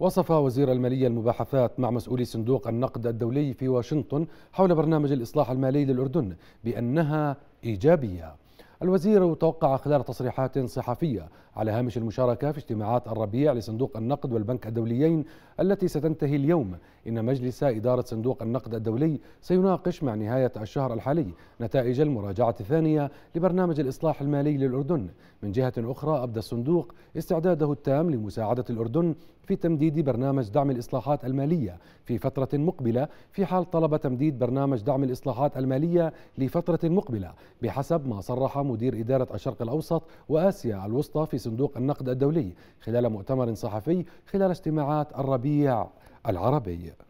وصف وزير المالية المباحثات مع مسؤولي صندوق النقد الدولي في واشنطن حول برنامج الإصلاح المالي للأردن بأنها إيجابية الوزير توقع خلال تصريحات صحفية على هامش المشاركة في اجتماعات الربيع لصندوق النقد والبنك الدوليين التي ستنتهي اليوم إن مجلس إدارة صندوق النقد الدولي سيناقش مع نهاية الشهر الحالي نتائج المراجعة الثانية لبرنامج الإصلاح المالي للأردن من جهة أخرى أبدى الصندوق استعداده التام لمساعدة الأردن في تمديد برنامج دعم الإصلاحات المالية في فترة مقبلة في حال طلب تمديد برنامج دعم الإصلاحات المالية لفترة مقبلة بحسب ما صرح مدير إدارة الشرق الأوسط وآسيا الوسطى في صندوق النقد الدولي خلال مؤتمر صحفي خلال اجتماعات الربيع العربي